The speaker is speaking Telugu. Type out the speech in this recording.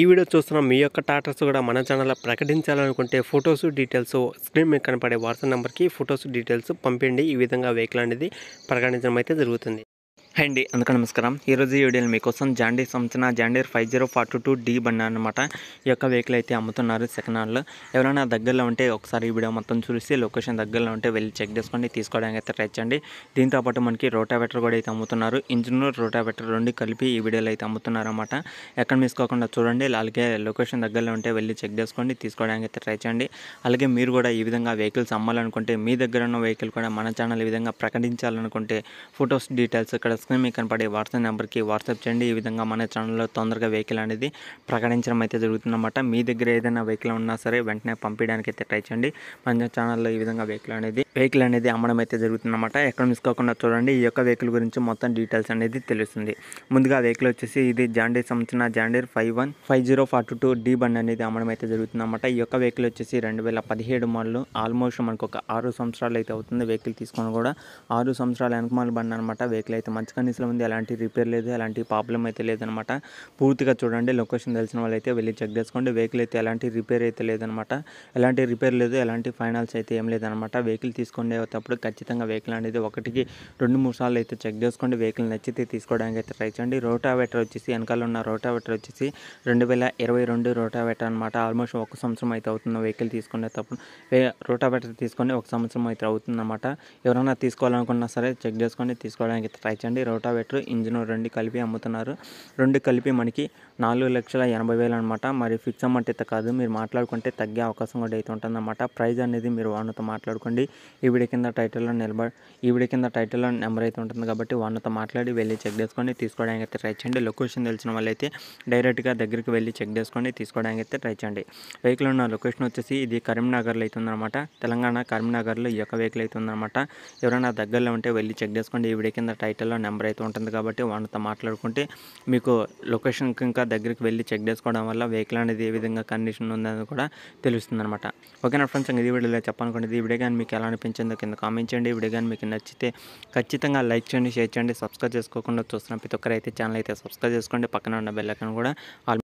ఈ వీడియో చూస్తున్న మీ యొక్క టాటర్స్ కూడా మన ఛానల్లో ప్రకటించాలనుకుంటే ఫొటోస్ డీటెయిల్స్ స్క్రీన్ మీద కనపడే వాట్సాప్ నెంబర్కి ఫొటోస్ డీటెయిల్స్ పంపిండి ఈ విధంగా వెహికల్ అనేది ప్రకటించడం అయితే జరుగుతుంది అండి అందుకే నమస్కారం ఈరోజు ఈ వీడియోలో మీకోసం జాండీర్ సంస్థన John Deere five zero forty two D బండి అనమాట ఈ యొక్క వెహికల్ అయితే అమ్ముతున్నారు సెకండ్ హ్యాండ్లో ఎవరైనా దగ్గరలో ఉంటే ఒకసారి ఈ వీడియో మొత్తం చూసి లొకేషన్ దగ్గరలో ఉంటే వెళ్ళి చెక్ చేసుకోండి తీసుకోవడానికి అయితే ట్రై చేయండి దీంతోపాటు మనకి రోటావెటర్ కూడా అయితే అమ్ముతున్నారు ఇంజిన్ రోటావెటర్ రెండు కలిపి ఈ వీడియోలో అయితే అమ్ముతున్నారు అనమాట ఎక్కడ మిస్కోకుండా చూడండి అలాగే లొకేషన్ దగ్గరలో ఉంటే వెళ్ళి చెక్ చేసుకోండి తీసుకోవడానికి అయితే ట్రై చేయండి అలాగే మీరు కూడా ఈ విధంగా వెహికల్స్ అమ్మాలనుకుంటే మీ దగ్గర ఉన్న వెహికల్ కూడా మన ఛానల్ ఈ విధంగా ప్రకటించాలనుకుంటే ఫొటోస్ డీటెయిల్స్ ఇక్కడ స్క్రీన్ మీకు కనపడే వాట్సాప్ నెంబర్కి వాట్సాప్ చేయండి ఈ విధంగా మన ఛానల్లో తొందరగా వెహికల్ అనేది ప్రకటించడం అయితే జరుగుతుందన్నమాట మీ దగ్గర ఏదైనా వెహికల్ ఉన్నా సరే వెంటనే పంపించడానికి అయితే ట్రై చేయండి మన ఛానల్లో ఈ విధంగా వెహికల్ అనేది వెహికల్ అనేది అమ్మడం అయితే జరుగుతుందన్నమాట ఎక్కడ మిస్ కాకుండా చూడండి ఈ యొక్క వెహికల్ గురించి మొత్తం డీటెయిల్స్ అనేది తెలుస్తుంది ముందుగా వెహికల్ వచ్చేసి ఇది జాండీర్ సంబంధించిన John Deere five one five zero forty two D బండి అనేది అమ్మడం అయితే జరుగుతుందన్నమాట ఈ యొక్క వెహికల్ వచ్చేసి రెండు వేల పదిహేడు మళ్ళు ఆల్మోస్ట్ మనకు ఒక ఆరు సంవత్సరాలు అయితే అవుతుంది వెహికల్ తీసుకొని కూడా ఆరు సంవత్సరాల వెనకమాల బండి అనమాట వెహికల్ అయితే మంచి కండిషన్లో ఉంది ఎలాంటి రిపేర్ లేదు ఎలాంటి ప్రాబ్లం అయితే లేదనమాట పూర్తిగా చూడండి లొకేషన్ తెలిసిన వాళ్ళు అయితే వెళ్ళి చెక్ చేసుకోండి వెహికల్ అయితే ఎలాంటి రిపేర్ అయితే లేదనమాట ఎలాంటి రిపేర్ లేదు ఎలాంటి ఫైనాన్స్ అయితే ఏం లేదనమాట వెహికల్ తీసుకునేటప్పుడు ఖచ్చితంగా వెహికల్ అనేది ఒకటికి రెండు మూడు సార్లు అయితే చెక్ చేసుకోండి వెహికల్ నచ్చితే తీసుకోవడానికి అయితే ట్రై చేయండి రోటావేటర్ వచ్చేసి వెనకాల ఉన్న రోటావేటర్ వచ్చేసి రెండు వేల ఇరవై రెండు రోటావేటర్ అనమాట ఆల్మోస్ట్ ఒక సంవత్సరం అయితే అవుతుంది వెహికల్ తీసుకునేటప్పుడు రోటావేటర్ తీసుకొని ఒక సంవత్సరం అయితే అవుతుందన్నమాట ఎవరైనా తీసుకోవాలనుకున్నా సరే చెక్ చేసుకొని తీసుకోవడానికి ట్రై చేయండి రోటావేటర్ ఇంజిన్ రెండు కలిపి అమ్ముతున్నారు రెండు కలిపి మనకి నాలుగు లక్షల ఎనభై వేలు అనమాట మరి ఫిక్స్ అమౌంట్ అయితే కాదు మీరు మాట్లాడుకుంటే తగ్గే అవకాశం కూడా అయితే ఉంటుందన్నమాట ప్రైజ్ అనేది మీరు వాళ్ళతో మాట్లాడుకోండి ఈవిడ కింద టైటిల్లో నిలబడి ఈవిడ కింద టైటిల్లో నెంబర్ అయితే ఉంటుంది కాబట్టి వాళ్ళతో మాట్లాడి వెళ్ళి చెక్ చేసుకొని తీసుకోవడానికి అయితే ట్రై చేయండి లొకేషన్ తెలిసిన వాళ్ళైతే డైరెక్ట్గా దగ్గరికి వెళ్ళి చెక్ చేసుకొని తీసుకోవడానికి అయితే ట్రై చేయండి వెహికల్ ఉన్న లొకేషన్ వచ్చేసి ఇది కరీంనగర్లో అయితే ఉందన్నమాట తెలంగాణ కరీంనగర్లో ఈ యొక్క వెహికల్ అయితే ఉందన్నమాట ఎవరైనా దగ్గరలో ఉంటే వెళ్ళి చెక్ చేసుకోండి ఈవిడ కింద టైటిల్లో నెంబర్ అయితే ఉంటుంది కాబట్టి వాళ్ళతో మాట్లాడుకుంటే మీకు లొకేషన్కి ఇంకా దగ్గరికి వెళ్ళి చెక్ చేసుకోవడం వల్ల వెహికల్ అనేది ఏ విధంగా కండిషన్ ఉందని కూడా తెలుస్తుంది అనమాట ఓకేనా ఫ్రెండ్స్ ఇది వీడియో చెప్పాలనుకుంటే ఈ వీడియో కానీ మీకు ఎలా అనిపి అనిపించిందో కింద కామెంట్ చేయండి వీడియో కానీ మీకు నచ్చితే ఖచ్చితంగా లైక్ చేయండి షేర్ చేయండి సబ్స్క్రైబ్ చేసుకోకుండా చూస్తున్న ప్రతి ఒక్కరైతే ఛానల్ అయితే సబ్స్క్రైబ్ చేసుకోండి పక్కన ఉన్న బెల్లకన్ కూడా